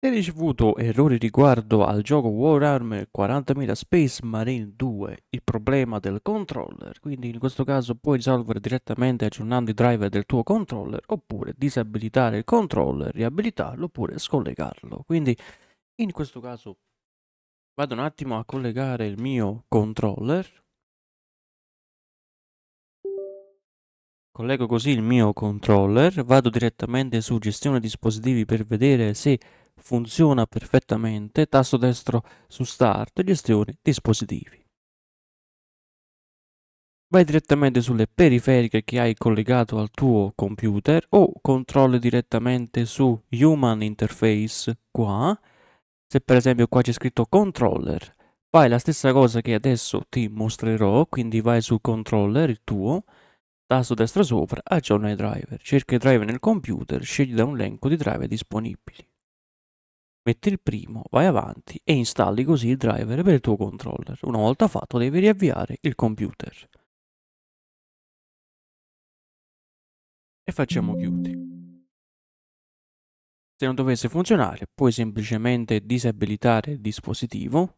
e ricevuto errori riguardo al gioco Warhammer 40.000 Space Marine 2, il problema del controller, quindi in questo caso puoi risolvere direttamente aggiornando i driver del tuo controller oppure disabilitare il controller, riabilitarlo oppure scollegarlo. Quindi in questo caso vado un attimo a collegare il mio controller. Collego così il mio controller, vado direttamente su gestione dispositivi per vedere se funziona perfettamente, tasto destro su Start, gestione dispositivi. Vai direttamente sulle periferiche che hai collegato al tuo computer o controlli direttamente su Human Interface qua. Se per esempio qua c'è scritto controller, fai la stessa cosa che adesso ti mostrerò, quindi vai su controller il tuo, tasto destro sopra, aggiorna i driver, cerca i driver nel computer, scegli da un elenco di driver disponibili metti il primo, vai avanti e installi così il driver per il tuo controller. Una volta fatto devi riavviare il computer. E facciamo chiudi. Se non dovesse funzionare puoi semplicemente disabilitare il dispositivo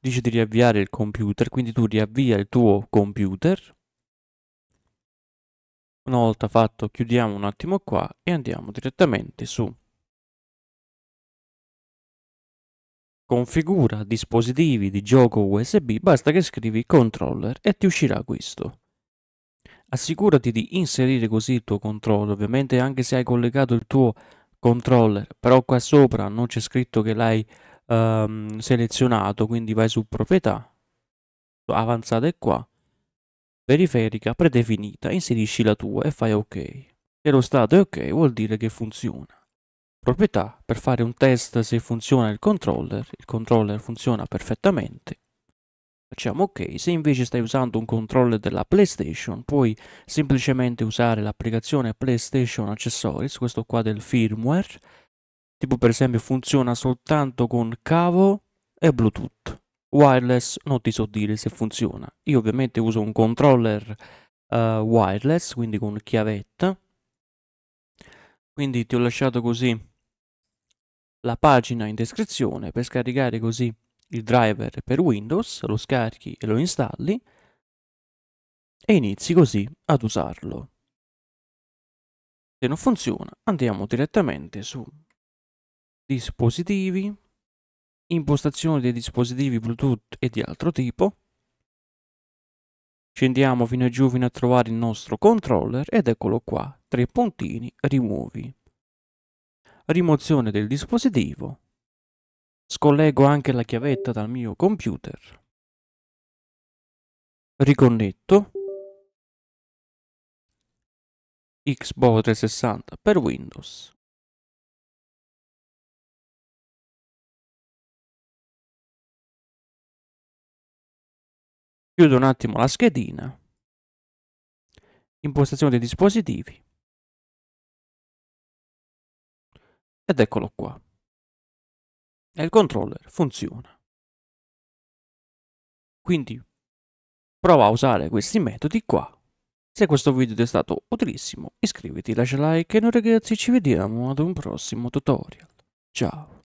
dice di riavviare il computer, quindi tu riavvia il tuo computer una volta fatto chiudiamo un attimo qua e andiamo direttamente su Configura dispositivi di gioco USB, basta che scrivi controller e ti uscirà questo. Assicurati di inserire così il tuo controller, ovviamente anche se hai collegato il tuo controller, però qua sopra non c'è scritto che l'hai um, selezionato, quindi vai su proprietà, avanzate qua periferica predefinita, inserisci la tua e fai ok. Se lo stato è ok vuol dire che funziona. Proprietà, per fare un test se funziona il controller, il controller funziona perfettamente. Facciamo ok, se invece stai usando un controller della PlayStation puoi semplicemente usare l'applicazione PlayStation Accessories, questo qua del firmware, tipo per esempio funziona soltanto con cavo e Bluetooth wireless non ti so dire se funziona. Io ovviamente uso un controller uh, wireless, quindi con chiavetta. Quindi ti ho lasciato così la pagina in descrizione per scaricare così il driver per Windows, lo scarichi e lo installi e inizi così ad usarlo. Se non funziona andiamo direttamente su dispositivi, impostazioni dei dispositivi Bluetooth e di altro tipo. Scendiamo fino a giù fino a trovare il nostro controller ed eccolo qua, tre puntini, rimuovi. Rimozione del dispositivo. Scollego anche la chiavetta dal mio computer. Riconnetto. Xbox 360 per Windows. chiudo un attimo la schedina, impostazione dei dispositivi, ed eccolo qua. E il controller funziona. Quindi prova a usare questi metodi qua. Se questo video ti è stato utilissimo iscriviti, lascia like e noi ragazzi ci vediamo ad un prossimo tutorial. Ciao!